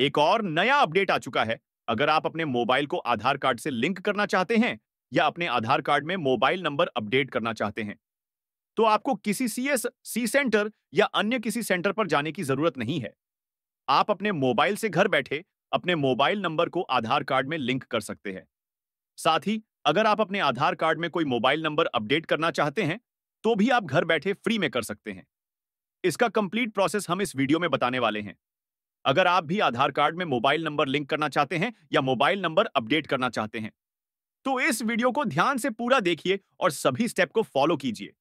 एक और नया अपडेट आ चुका है अगर आप अपने मोबाइल को आधार कार्ड से लिंक करना चाहते हैं या अपने आधार कार्ड में मोबाइल नंबर अपडेट करना चाहते हैं तो आपको किसी सी एस सी सेंटर या अन्य किसी सेंटर पर जाने की जरूरत नहीं है आप अपने मोबाइल से घर बैठे अपने मोबाइल नंबर को आधार कार्ड में लिंक कर सकते हैं साथ ही अगर आप अपने आधार कार्ड में कोई मोबाइल नंबर अपडेट करना चाहते हैं तो भी आप घर बैठे फ्री में कर सकते हैं इसका कंप्लीट प्रोसेस हम इस वीडियो में बताने वाले हैं अगर आप भी आधार कार्ड में मोबाइल नंबर लिंक करना चाहते हैं या मोबाइल नंबर अपडेट करना चाहते हैं तो इस वीडियो को ध्यान से पूरा देखिए और सभी स्टेप को फॉलो कीजिए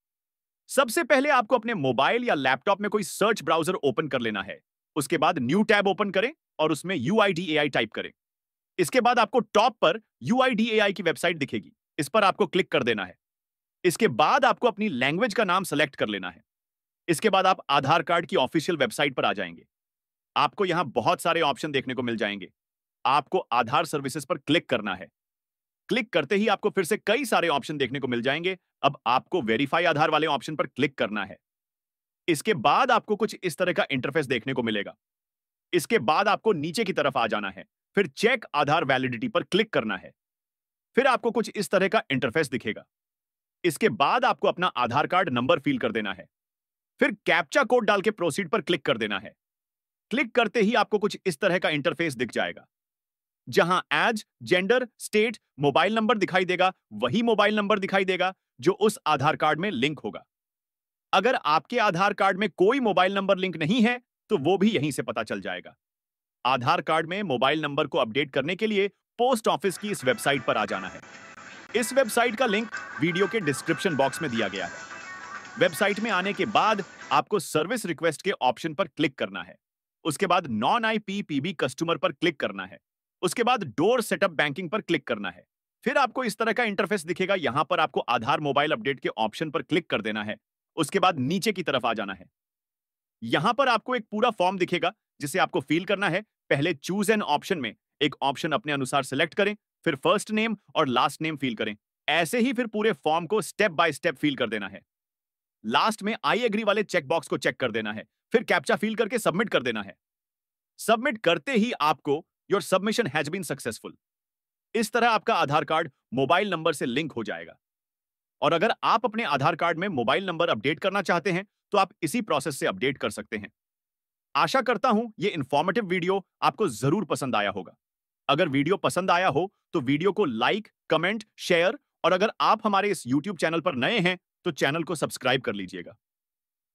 सबसे पहले आपको अपने मोबाइल या लैपटॉप में कोई सर्च ब्राउजर ओपन कर लेना है उसके बाद न्यू टैब ओपन करें और उसमें यू टाइप करें इसके बाद आपको टॉप पर यू की वेबसाइट दिखेगी इस पर आपको क्लिक कर देना है इसके बाद आपको अपनी लैंग्वेज का नाम सेलेक्ट कर लेना है इसके बाद आप आधार कार्ड की ऑफिशियल वेबसाइट पर आ जाएंगे आपको यहां बहुत सारे ऑप्शन देखने को मिल जाएंगे आपको आधार सर्विसेज पर क्लिक करना है क्लिक करते ही आपको फिर से कई सारे ऑप्शन देखने को मिल जाएंगे अब आपको वेरीफाई आधार वाले ऑप्शन पर क्लिक करना है इसके बाद आपको कुछ इस तरह का इंटरफेस देखने को मिलेगा इसके बाद आपको नीचे की तरफ आ जाना है फिर चेक आधार वैलिडिटी पर क्लिक करना है फिर आपको कुछ इस तरह का इंटरफेस दिखेगा इसके बाद आपको अपना आधार कार्ड नंबर फिल कर देना है फिर कैप्चा कोड डाल के प्रोसीड पर क्लिक कर देना है क्लिक करते ही आपको कुछ इस तरह का इंटरफेस दिख जाएगा जहां age gender state mobile number दिखाई देगा वही मोबाइल नंबर दिखाई देगा जो उस आधार कार्ड में लिंक होगा अगर आपके आधार कार्ड में कोई मोबाइल नंबर लिंक नहीं है तो वो भी यहीं से पता चल जाएगा आधार कार्ड में मोबाइल नंबर को अपडेट करने के लिए पोस्ट ऑफिस की इस वेबसाइट पर आ जाना है इस वेबसाइट का लिंक वीडियो के डिस्क्रिप्शन बॉक्स में दिया गया है वेबसाइट में आने के बाद आपको सर्विस रिक्वेस्ट के ऑप्शन पर क्लिक करना है उसके बाद नॉन आईपीपीबी कस्टमर पर क्लिक करना है उसके बाद डोर सेटअप बैंकिंग पर क्लिक करना है फिर आपको इस तरह का इंटरफेस दिखेगा यहां पर आपको आधार मोबाइल अपडेट के ऑप्शन पर क्लिक कर देना है उसके बाद नीचे की तरफ आ जाना है यहां पर आपको एक पूरा फॉर्म दिखेगा जिसे आपको फिल करना है पहले चूज एन ऑप्शन में एक ऑप्शन अपने अनुसार सेलेक्ट करें फिर फर्स्ट नेम और लास्ट नेम फिल करें ऐसे ही फिर पूरे फॉर्म को स्टेप बाय स्टेप फिल कर देना है लास्ट में आई एग्री वाले चेकबॉक्स को चेक कर देना है फिर कैप्चा फिल करके सबमिट कर देना है सबमिट करते ही आपको your submission has been successful इस तरह आपका आधार कार्ड मोबाइल नंबर से लिंक हो जाएगा और अगर आप अपने आधार कार्ड में मोबाइल नंबर अपडेट करना चाहते हैं तो आप इसी प्रोसेस से अपडेट कर सकते हैं आशा करता हूं ये इन्फॉर्मेटिव वीडियो आपको जरूर पसंद आया होगा अगर वीडियो पसंद आया हो तो वीडियो को लाइक कमेंट शेयर और अगर आप हमारे इस यूट्यूब चैनल पर नए हैं तो चैनल को सब्सक्राइब कर लीजिएगा